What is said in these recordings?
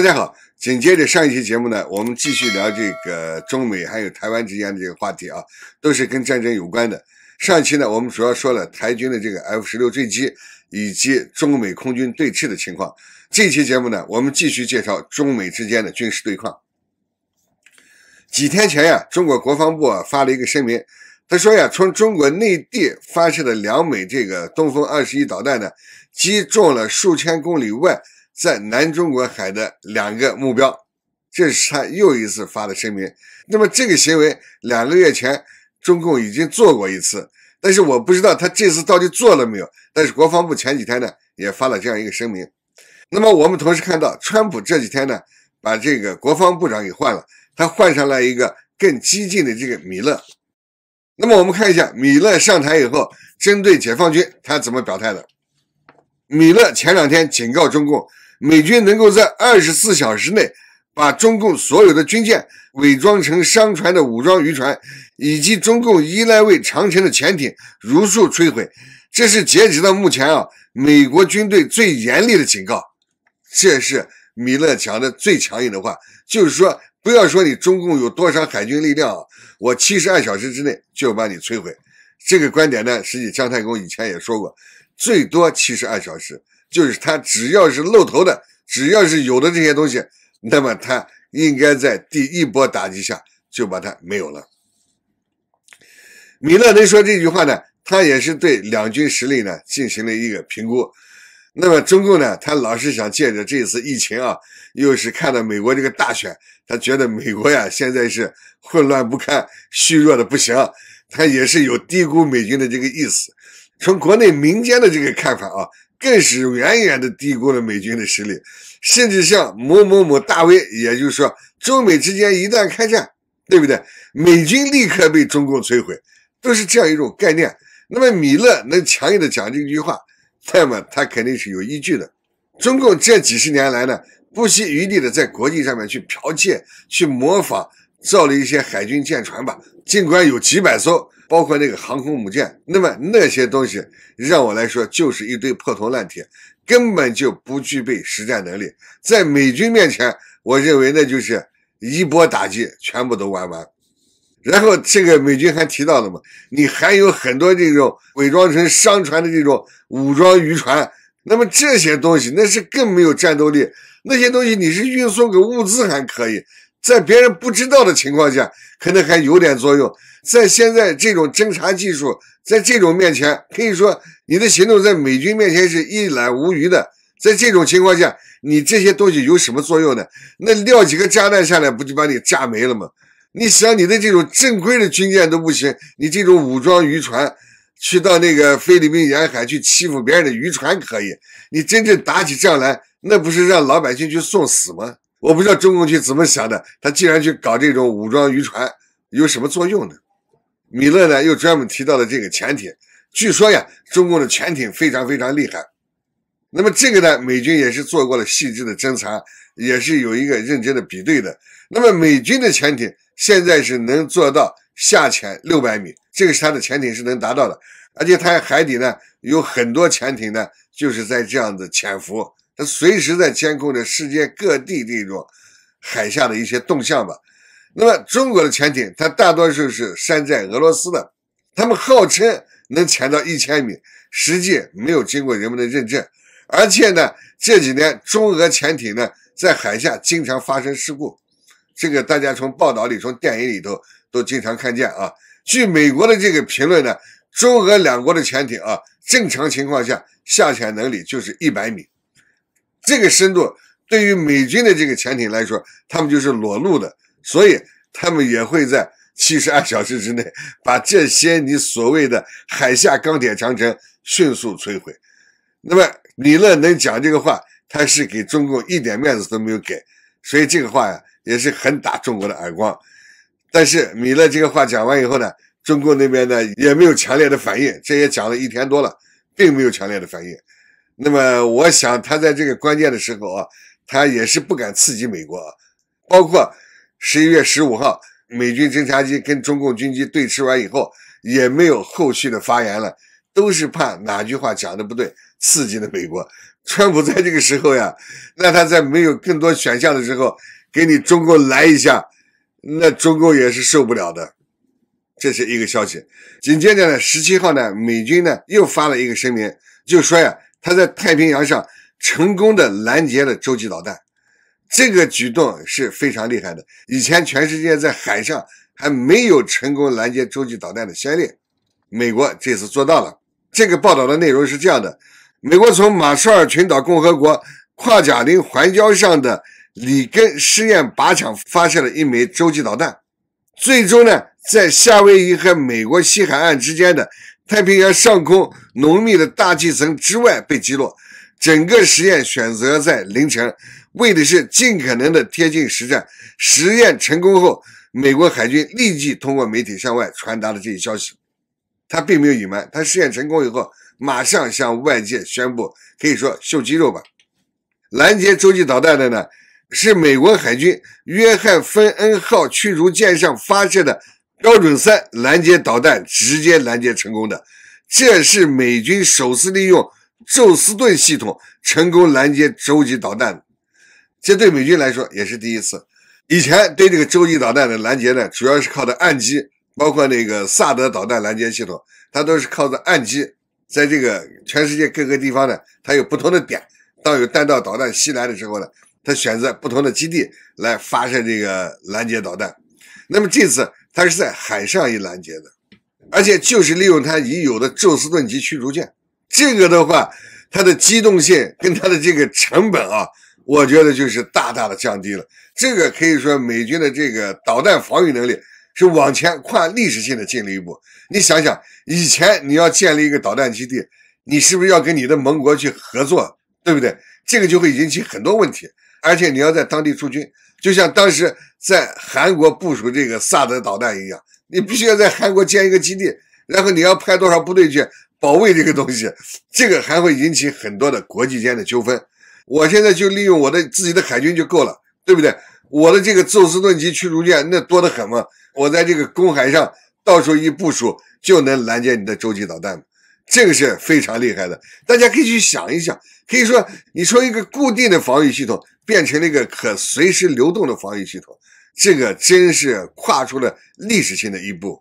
大家好，紧接着上一期节目呢，我们继续聊这个中美还有台湾之间的这个话题啊，都是跟战争有关的。上一期呢，我们主要说了台军的这个 F 十六坠机以及中美空军对峙的情况。这期节目呢，我们继续介绍中美之间的军事对抗。几天前呀，中国国防部发了一个声明，他说呀，从中国内地发射的两枚这个东风二十一导弹呢，击中了数千公里外。在南中国海的两个目标，这是他又一次发的声明。那么这个行为两个月前中共已经做过一次，但是我不知道他这次到底做了没有。但是国防部前几天呢也发了这样一个声明。那么我们同时看到，川普这几天呢把这个国防部长给换了，他换上了一个更激进的这个米勒。那么我们看一下米勒上台以后，针对解放军他怎么表态的？米勒前两天警告中共。美军能够在二十四小时内把中共所有的军舰、伪装成商船的武装渔船，以及中共依赖为长城的潜艇如数摧毁。这是截止到目前啊，美国军队最严厉的警告。这是米勒讲的最强硬的话，就是说不要说你中共有多少海军力量啊，我七十二小时之内就把你摧毁。这个观点呢，实际姜太公以前也说过，最多七十二小时。就是他只要是露头的，只要是有的这些东西，那么他应该在第一波打击下就把它没有了。米勒能说这句话呢，他也是对两军实力呢进行了一个评估。那么中共呢，他老是想借着这次疫情啊，又是看到美国这个大选，他觉得美国呀现在是混乱不堪、虚弱的不行，他也是有低估美军的这个意思。从国内民间的这个看法啊。更是远远的低估了美军的实力，甚至像某某某大 V，也就是说，中美之间一旦开战，对不对？美军立刻被中共摧毁，都是这样一种概念。那么米勒能强硬的讲这句话，那么他肯定是有依据的。中共这几十年来呢，不惜余力的在国际上面去剽窃、去模仿。造了一些海军舰船吧，尽管有几百艘，包括那个航空母舰，那么那些东西让我来说就是一堆破铜烂铁，根本就不具备实战能力，在美军面前，我认为那就是一波打击全部都玩完。然后这个美军还提到了嘛，你还有很多这种伪装成商船的这种武装渔船，那么这些东西那是更没有战斗力，那些东西你是运送给物资还可以。在别人不知道的情况下，可能还有点作用。在现在这种侦察技术，在这种面前，可以说你的行动在美军面前是一览无余的。在这种情况下，你这些东西有什么作用呢？那撂几个炸弹下来，不就把你炸没了吗？你想，你的这种正规的军舰都不行，你这种武装渔船去到那个菲律宾沿海去欺负别人的渔船可以，你真正打起仗来，那不是让老百姓去送死吗？我不知道中共去怎么想的，他竟然去搞这种武装渔船，有什么作用呢？米勒呢又专门提到了这个潜艇，据说呀，中共的潜艇非常非常厉害。那么这个呢，美军也是做过了细致的侦查，也是有一个认真的比对的。那么美军的潜艇现在是能做到下潜六百米，这个是它的潜艇是能达到的，而且它海底呢有很多潜艇呢，就是在这样子潜伏。随时在监控着世界各地这种海下的一些动向吧。那么中国的潜艇，它大多数是山寨俄罗斯的，他们号称能潜到一千米，实际没有经过人们的认证。而且呢，这几年中俄潜艇呢在海下经常发生事故，这个大家从报道里、从电影里头都经常看见啊。据美国的这个评论呢，中俄两国的潜艇啊，正常情况下下潜能力就是一百米。这个深度对于美军的这个潜艇来说，他们就是裸露的，所以他们也会在七十二小时之内把这些你所谓的海下钢铁长城迅速摧毁。那么米勒能讲这个话，他是给中共一点面子都没有给，所以这个话呀也是很打中国的耳光。但是米勒这个话讲完以后呢，中共那边呢也没有强烈的反应，这也讲了一天多了，并没有强烈的反应。那么我想，他在这个关键的时候啊，他也是不敢刺激美国，啊。包括十一月十五号美军侦察机跟中共军机对峙完以后，也没有后续的发言了，都是怕哪句话讲的不对，刺激了美国。川普在这个时候呀，那他在没有更多选项的时候，给你中共来一下，那中共也是受不了的，这是一个消息。紧接着呢，十七号呢，美军呢又发了一个声明，就说呀。他在太平洋上成功的拦截了洲际导弹，这个举动是非常厉害的。以前全世界在海上还没有成功拦截洲际导弹的先例，美国这次做到了。这个报道的内容是这样的：美国从马绍尔群岛共和国跨贾林环礁上的里根试验靶场发射了一枚洲际导弹，最终呢，在夏威夷和美国西海岸之间的。太平洋上空浓密的大气层之外被击落。整个实验选择在凌晨，为的是尽可能的贴近实战。实验成功后，美国海军立即通过媒体向外传达了这一消息。他并没有隐瞒，他试验成功以后马上向外界宣布，可以说秀肌肉吧。拦截洲际导弹的呢，是美国海军约翰·芬恩号驱逐舰上发射的。标准三拦截导弹直接拦截成功的，这是美军首次利用宙斯盾系统成功拦截洲际导弹，这对美军来说也是第一次。以前对这个洲际导弹的拦截呢，主要是靠的岸基，包括那个萨德导弹拦截系统，它都是靠着岸基，在这个全世界各个地方呢，它有不同的点。当有弹道导弹袭来的时候呢，它选择不同的基地来发射这个拦截导弹。那么这次。它是在海上一拦截的，而且就是利用它已有的宙斯盾级驱逐舰。这个的话，它的机动性跟它的这个成本啊，我觉得就是大大的降低了。这个可以说美军的这个导弹防御能力是往前跨历史性的进了一步。你想想，以前你要建立一个导弹基地，你是不是要跟你的盟国去合作，对不对？这个就会引起很多问题，而且你要在当地驻军。就像当时在韩国部署这个萨德导弹一样，你必须要在韩国建一个基地，然后你要派多少部队去保卫这个东西，这个还会引起很多的国际间的纠纷。我现在就利用我的自己的海军就够了，对不对？我的这个宙斯盾级驱逐舰那多得很嘛，我在这个公海上到处一部署就能拦截你的洲际导弹。这个是非常厉害的，大家可以去想一想。可以说，你说一个固定的防御系统变成了一个可随时流动的防御系统，这个真是跨出了历史性的一步。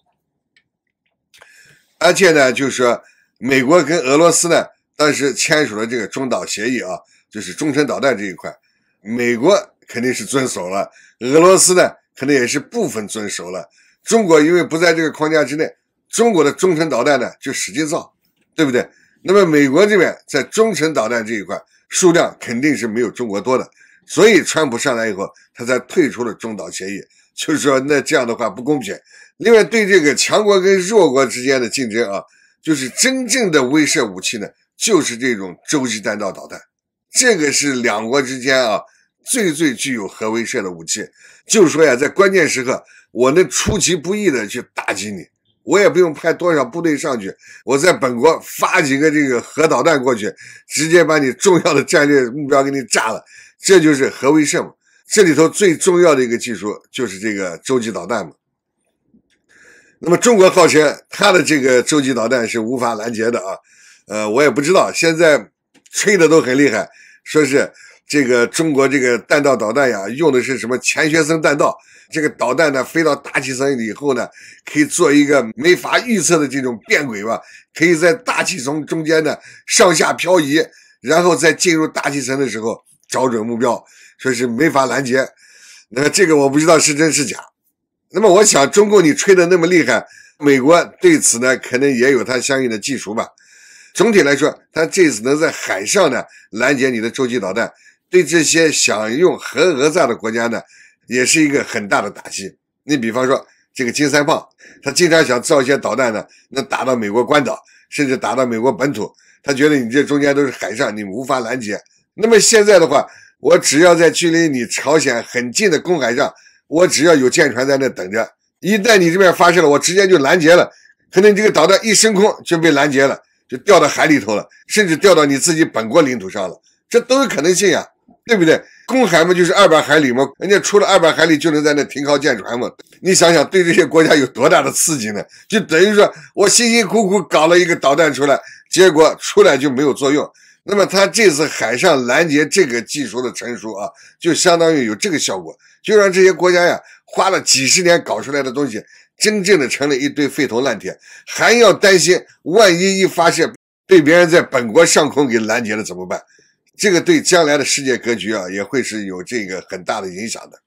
而且呢，就是说，美国跟俄罗斯呢，当时签署了这个中导协议啊，就是中程导弹这一块，美国肯定是遵守了，俄罗斯呢，可能也是部分遵守了。中国因为不在这个框架之内，中国的中程导弹呢，就使劲造。对不对？那么美国这边在中程导弹这一块数量肯定是没有中国多的，所以川普上来以后，他才退出了中导协议。就是说，那这样的话不公平。另外，对这个强国跟弱国之间的竞争啊，就是真正的威慑武器呢，就是这种洲际弹道导弹。这个是两国之间啊最最具有核威慑的武器。就是说呀，在关键时刻，我能出其不意的去打击你。我也不用派多少部队上去，我在本国发几个这个核导弹过去，直接把你重要的战略目标给你炸了，这就是核威慑嘛。这里头最重要的一个技术就是这个洲际导弹嘛。那么中国号称它的这个洲际导弹是无法拦截的啊，呃，我也不知道，现在吹的都很厉害，说是。这个中国这个弹道导弹呀，用的是什么钱学森弹道？这个导弹呢，飞到大气层以后呢，可以做一个没法预测的这种变轨吧，可以在大气层中间呢上下漂移，然后再进入大气层的时候找准目标，说是没法拦截。那这个我不知道是真是假。那么我想，中共你吹的那么厉害，美国对此呢可能也有它相应的技术吧。总体来说，它这次能在海上呢拦截你的洲际导弹。对这些想用核讹诈的国家呢，也是一个很大的打击。你比方说这个金三胖，他经常想造一些导弹呢，能打到美国关岛，甚至打到美国本土。他觉得你这中间都是海上，你无法拦截。那么现在的话，我只要在距离你朝鲜很近的公海上，我只要有舰船在那等着，一旦你这边发射了，我直接就拦截了。可能你这个导弹一升空就被拦截了，就掉到海里头了，甚至掉到你自己本国领土上了，这都有可能性呀。对不对？公海嘛，就是二百海里嘛，人家出了二百海里就能在那停靠舰船嘛。你想想，对这些国家有多大的刺激呢？就等于说，我辛辛苦苦搞了一个导弹出来，结果出来就没有作用。那么他这次海上拦截这个技术的成熟啊，就相当于有这个效果，就让这些国家呀，花了几十年搞出来的东西，真正的成了一堆废铜烂铁，还要担心万一一发现被别人在本国上空给拦截了怎么办？这个对将来的世界格局啊，也会是有这个很大的影响的。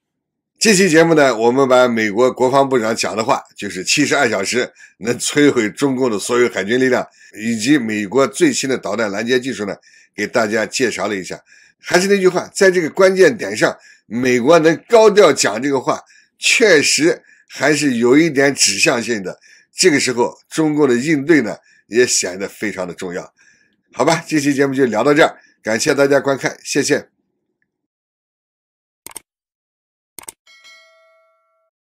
这期节目呢，我们把美国国防部长讲的话，就是七十二小时能摧毁中共的所有海军力量，以及美国最新的导弹拦截技术呢，给大家介绍了一下。还是那句话，在这个关键点上，美国能高调讲这个话，确实还是有一点指向性的。这个时候，中共的应对呢，也显得非常的重要。好吧，这期节目就聊到这儿。感谢大家观看，谢谢。